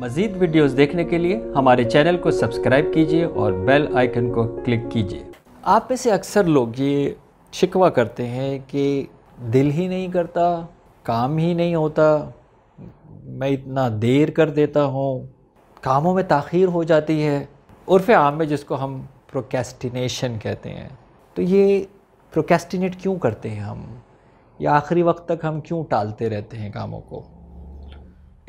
मज़ीद वीडियोस देखने के लिए हमारे चैनल को सब्सक्राइब कीजिए और बेल आइकन को क्लिक कीजिए आप में से अक्सर लोग ये शिकवा करते हैं कि दिल ही नहीं करता काम ही नहीं होता मैं इतना देर कर देता हूँ कामों में ताखीर हो जाती है उर्फ आम में जिसको हम प्रोकेस्टिनेशन कहते हैं तो ये प्रोकेस्टिनेट क्यों करते हैं हम या आखिरी वक्त तक हम क्यों टालते रहते हैं कामों को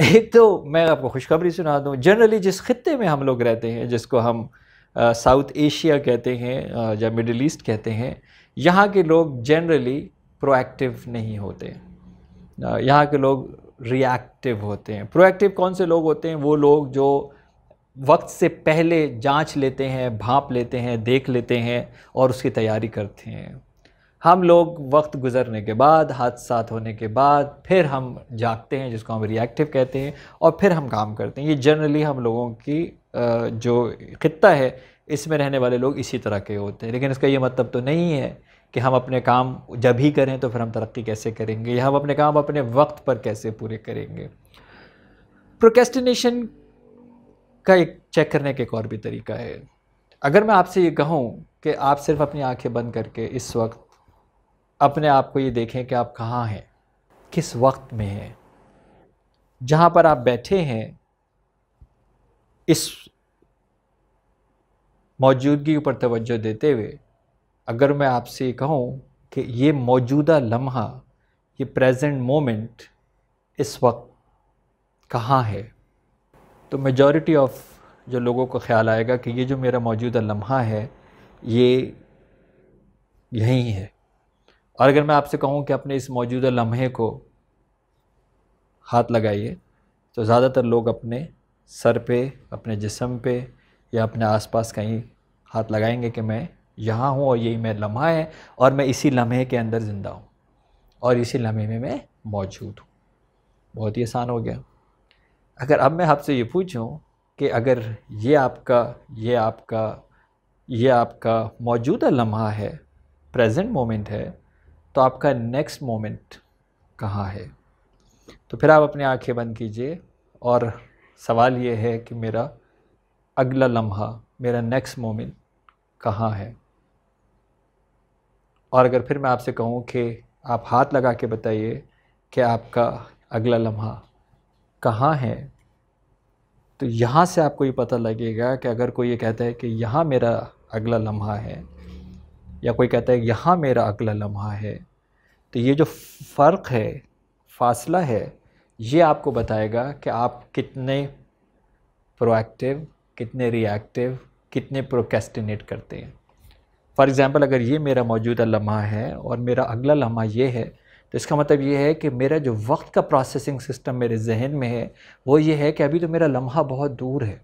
एक तो मैं आपको खुशखबरी सुना दूँ जनरली जिस खत्े में हम लोग रहते हैं जिसको हम साउथ एशिया कहते हैं या मिडल ईस्ट कहते हैं यहाँ के लोग जनरली प्रोएक्टिव नहीं होते यहाँ के लोग रिएक्टिव होते हैं प्रोएक्टिव कौन से लोग होते हैं वो लोग जो वक्त से पहले जांच लेते हैं भाप लेते हैं देख लेते हैं और उसकी तैयारी करते हैं हम लोग वक्त गुजरने के बाद हादसा होने के बाद फिर हम जागते हैं जिसको हम रिएक्टिव कहते हैं और फिर हम काम करते हैं ये जनरली हम लोगों की जो खत्ता है इसमें रहने वाले लोग इसी तरह के होते हैं लेकिन इसका ये मतलब तो नहीं है कि हम अपने काम जब ही करें तो फिर हम तरक्की कैसे करेंगे या हम अपने काम अपने वक्त पर कैसे पूरे करेंगे प्रोकेस्टिनेशन का एक चेक करने का एक और भी तरीका है अगर मैं आपसे ये कहूँ कि आप सिर्फ अपनी आंखें बंद करके इस वक्त अपने आप को ये देखें कि आप कहाँ हैं किस वक्त में हैं जहाँ पर आप बैठे हैं इस मौजूदगी पर तवज्जो देते हुए अगर मैं आपसे कहूँ कि ये मौजूदा लम्हा ये प्रेजेंट मोमेंट इस वक्त कहाँ है तो मेजॉरिटी ऑफ जो लोगों को ख्याल आएगा कि ये जो मेरा मौजूदा लम्हा है ये यहीं है और अगर मैं आपसे कहूँ कि अपने इस मौजूदा लम्हे को हाथ लगाइए तो ज़्यादातर लोग अपने सर पे अपने जिसम पे या अपने आसपास कहीं हाथ लगाएंगे कि मैं यहाँ हूँ और यही मैं लम्हा है और मैं इसी लम्हे के अंदर ज़िंदा हूँ और इसी लम्हे में मैं मौजूद हूँ बहुत ही आसान हो गया अगर अब मैं आपसे ये पूछूँ कि अगर ये आपका ये आपका ये आपका मौजूदा लम्हा है प्रेजेंट मोमेंट है तो आपका नेक्स्ट मोमेंट कहाँ है तो फिर आप अपनी आंखें बंद कीजिए और सवाल ये है कि मेरा अगला लम्हा मेरा नेक्स्ट मोमेंट कहाँ है और अगर फिर मैं आपसे कहूँ कि आप हाथ लगा के बताइए कि आपका अगला लम्हा कहाँ है तो यहाँ से आपको ये पता लगेगा कि अगर कोई ये कहता है कि यहाँ मेरा अगला लम्हा है या कोई कहता है यहाँ मेरा अगला लम्हा है तो ये जो फ़र्क है फासला है ये आपको बताएगा कि आप कितने प्रोएक्टिव कितने रिएक्टिव कितने प्रोकेस्टिनेट करते हैं फॉर एग्ज़ाम्पल अगर ये मेरा मौजूदा लम्हा है और मेरा अगला लम्हा ये है तो इसका मतलब ये है कि मेरा जो वक्त का प्रोसेसिंग सिस्टम मेरे जहन में है वो ये है कि अभी तो मेरा लम्हा बहुत दूर है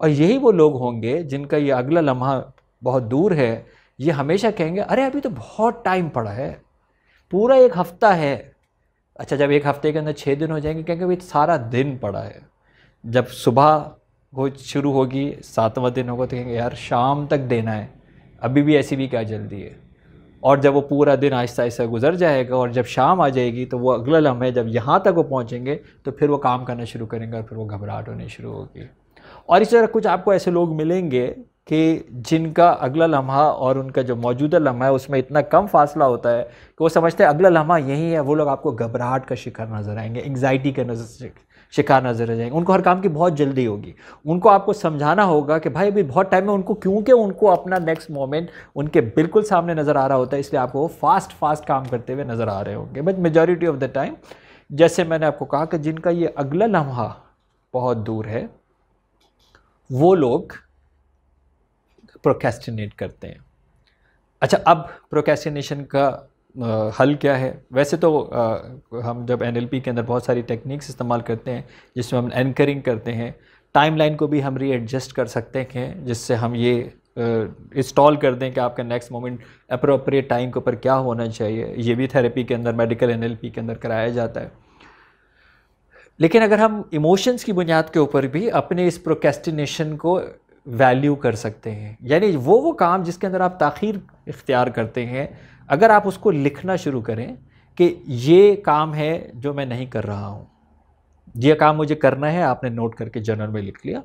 और यही वो लोग होंगे जिनका ये अगला लम्हा बहुत दूर है ये हमेशा कहेंगे अरे अभी तो बहुत टाइम पड़ा है पूरा एक हफ्ता है अच्छा जब एक हफ्ते के अंदर छः दिन हो जाएंगे कहेंगे भाई तो सारा दिन पड़ा है जब सुबह हो शुरू होगी सातवां दिन होगा तो कहेंगे यार शाम तक देना है अभी भी ऐसी भी क्या जल्दी है और जब वो पूरा दिन आहिस्ता आहिस्ता गुजर जाएगा और जब शाम आ जाएगी तो वो अगला लम्हे जब यहाँ तक वो पहुँचेंगे तो फिर वो काम करना शुरू करेंगे और फिर वो घबराहट होनी शुरू होगी और इस तरह कुछ आपको ऐसे लोग मिलेंगे कि जिनका अगला लम्हा और उनका जो मौजूदा लम्हा है उसमें इतना कम फासला होता है कि वो समझते हैं अगला लम्हा यही है वो लोग आपको घबराहट का शिकार नज़र आएंगे एंगजाइटी का नजर शिकार नज़र आ जाएंगे उनको हर काम की बहुत जल्दी होगी उनको आपको समझाना होगा कि भाई अभी बहुत टाइम है उनको क्योंकि उनको अपना नेक्स्ट मोमेंट उनके बिल्कुल सामने नज़र आ रहा होता है इसलिए आपको वो फास्ट फास्ट काम करते हुए नज़र आ रहे होंगे but majority of the time जैसे मैंने आपको कहा कि जिनका ये अगला लम्हा बहुत दूर है वो लोग प्रोकेस्टिनेट करते हैं अच्छा अब प्रोकेस्टिनेशन का आ, हल क्या है वैसे तो आ, हम जब एन के अंदर बहुत सारी टेक्निक्स इस्तेमाल करते हैं जिसमें हम एंकरिंग करते हैं टाइमलाइन को भी हम रीएडजस्ट कर सकते हैं जिससे हम ये इंस्टॉल कर दें कि आपका नेक्स्ट मोमेंट अप्रोप्रिएट टाइम के ऊपर क्या होना चाहिए ये भी थेरेपी के अंदर मेडिकल एन के अंदर कराया जाता है लेकिन अगर हम इमोशंस की बुनियाद के ऊपर भी अपने इस प्रोकेस्टिनेशन को वैल्यू कर सकते हैं यानी वो वो काम जिसके अंदर आप तखीर इख्तियार करते हैं अगर आप उसको लिखना शुरू करें कि ये काम है जो मैं नहीं कर रहा हूँ ये काम मुझे करना है आपने नोट करके जर्नल में लिख लिया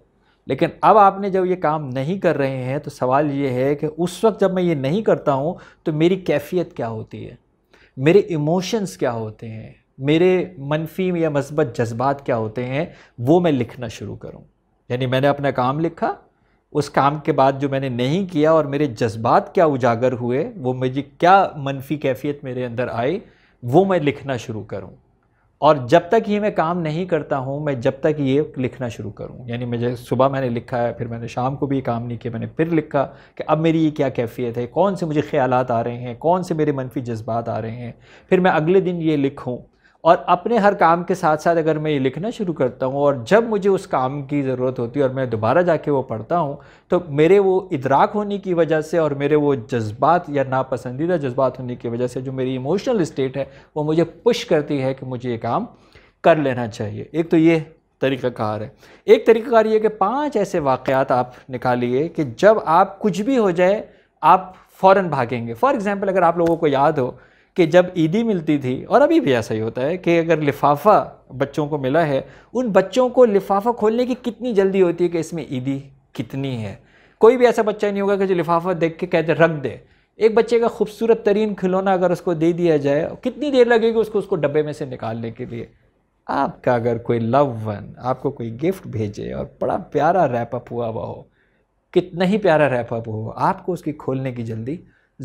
लेकिन अब आपने जब ये काम नहीं कर रहे हैं तो सवाल ये है कि उस वक्त जब मैं ये नहीं करता हूँ तो मेरी कैफियत क्या होती है मेरे इमोशंस क्या होते हैं मेरे मनफी या मस्बत जज्बात क्या होते हैं वो मैं लिखना शुरू करूँ यानी मैंने अपना काम लिखा उस काम के बाद जो मैंने नहीं किया और मेरे जज्बात क्या उजागर हुए वो मुझे क्या मनफी कैफियत मेरे अंदर आई वो मैं लिखना शुरू करूँ और जब तक ये मैं काम नहीं करता हूँ मैं जब तक ये लिखना शुरू करूँ यानी मुझे सुबह मैंने लिखा है फिर मैंने शाम को भी काम नहीं किया मैंने फिर लिखा कि अब मेरी ये क्या कैफियत है कौन से मुझे ख्याल आ रहे हैं कौन से मेरे मनफी जज्बात आ रहे हैं फिर मैं अगले दिन ये लिखूँ और अपने हर काम के साथ साथ अगर मैं ये लिखना शुरू करता हूँ और जब मुझे उस काम की ज़रूरत होती है और मैं दोबारा जाके वो पढ़ता हूँ तो मेरे वो इदराक होने की वजह से और मेरे वो जज्बात या नापसंदीदा जज्बात होने की वजह से जो मेरी इमोशनल स्टेट है वो मुझे पुश करती है कि मुझे ये काम कर लेना चाहिए एक तो ये तरीक़ाकार है एक तरीक़ाकार ये कि पाँच ऐसे वाक़ात आप निकालिए कि जब आप कुछ भी हो जाए आप फ़ौर भागेंगे फ़ॉर एग्ज़ाम्पल अगर आप लोगों को याद हो कि जब ईदी मिलती थी और अभी भी ऐसा ही होता है कि अगर लिफाफा बच्चों को मिला है उन बच्चों को लिफाफा खोलने की कितनी जल्दी होती है कि इसमें ईदी कितनी है कोई भी ऐसा बच्चा नहीं होगा कि जो लिफाफा देख के कहते रख दे एक बच्चे का खूबसूरत तरीन खिलौना अगर उसको दे दिया जाए कितनी देर लगेगी उसको उसको डब्बे में से निकालने के लिए आपका अगर कोई लव वन आपको कोई गिफ्ट भेजे और बड़ा प्यारा रैपअप हुआ हुआ हो कितना ही प्यारा रैपअप हो आपको उसकी खोलने की जल्दी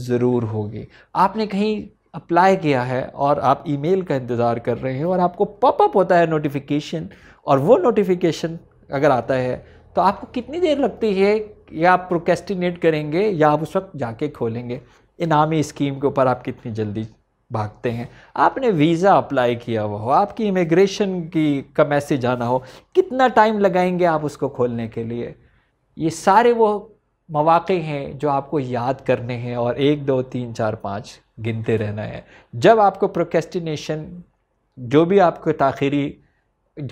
ज़रूर होगी आपने कहीं अप्लाई किया है और आप ईमेल का इंतज़ार कर रहे हैं और आपको पॉपअप होता है नोटिफिकेशन और वो नोटिफिकेशन अगर आता है तो आपको कितनी देर लगती है या आप प्रोकेस्टिनेट करेंगे या आप उस वक्त जाके खोलेंगे इनामी स्कीम के ऊपर आप कितनी जल्दी भागते हैं आपने वीज़ा अप्लाई किया हुआ हो आपकी इमिग्रेशन की का मैसेज आना हो कितना टाइम लगाएंगे आप उसको खोलने के लिए ये सारे वो मौाक़े हैं जो आपको याद करने हैं और एक दो तीन चार पाँच गिनते रहना है जब आपको प्रोकेस्टिनेशन जो भी आपको ताखिरी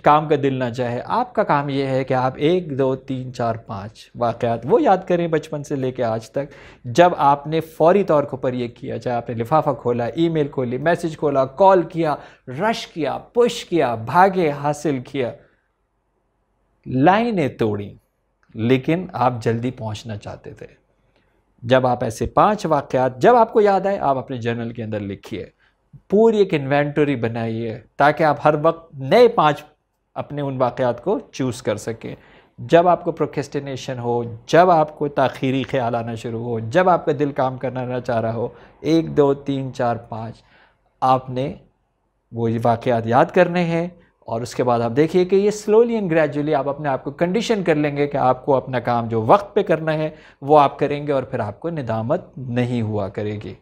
काम का दिल ना चाहे आपका काम यह है कि आप एक दो तीन चार पाँच वाक़ात वो याद करें बचपन से कर आज तक जब आपने फौरी तौर के ऊपर ये किया चाहे आपने लिफाफा खोला ईमेल खोली मैसेज खोला कॉल किया रश किया पुश किया भागे हासिल किया लाइनें तोड़ी लेकिन आप जल्दी पहुंचना चाहते थे जब आप ऐसे पांच वाक्यात जब आपको याद आए आप अपने जर्नल के अंदर लिखिए पूरी एक इन्वेंटरी बनाइए ताकि आप हर वक्त नए पांच अपने उन वाक़ात को चूज़ कर सकें जब आपको प्रोकेस्टिनेशन हो जब आपको तखीरी ख्याल आना शुरू हो जब आपका दिल काम करना ना चाह रहा हो एक दो तीन चार पाँच आपने वो वाक़ात याद करने हैं और उसके बाद आप देखिए कि ये स्लोली एंड ग्रेजुअली आप अपने आप को कंडीशन कर लेंगे कि आपको अपना काम जो वक्त पे करना है वो आप करेंगे और फिर आपको निदामत नहीं हुआ करेगी